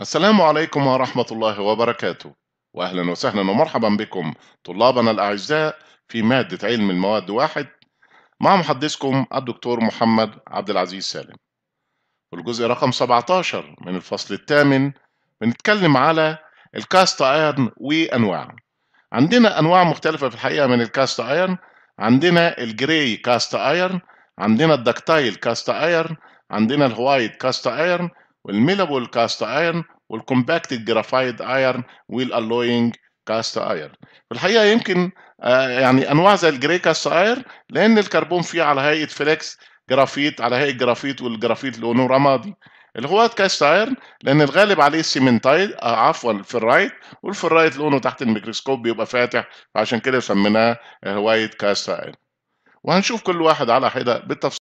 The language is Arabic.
السلام عليكم ورحمة الله وبركاته وأهلا وسهلا ومرحبا بكم طلابنا الأعزاء في مادة علم المواد واحد مع محدثكم الدكتور محمد عبد العزيز سالم في الجزء رقم 17 من الفصل الثامن بنتكلم على الكاست ايرن وأنواعه عندنا أنواع مختلفة في الحقيقة من الكاست ايرن عندنا الجراي كاست ايرن عندنا الدكتايل كاست ايرن عندنا الهوايت كاست ايرن والميلابول كاست ايرن والكومباكتد جرافايت ايرن والالوينج كاست ايرن في الحقيقه يمكن آه، يعني انواع زي الجري كاست ايرن لان الكربون فيه على هيئه فليكس جرافيت على هيئه جرافيت والجرافيت لونه رمادي اللي هو كاست ايرن لان الغالب عليه السيمنتايد آه عفوا الفرايت والفرايت لونه تحت الميكروسكوب بيبقى فاتح فعشان كده سميناه هوايه كاست ايرن وهنشوف كل واحد على حده بالتفصيل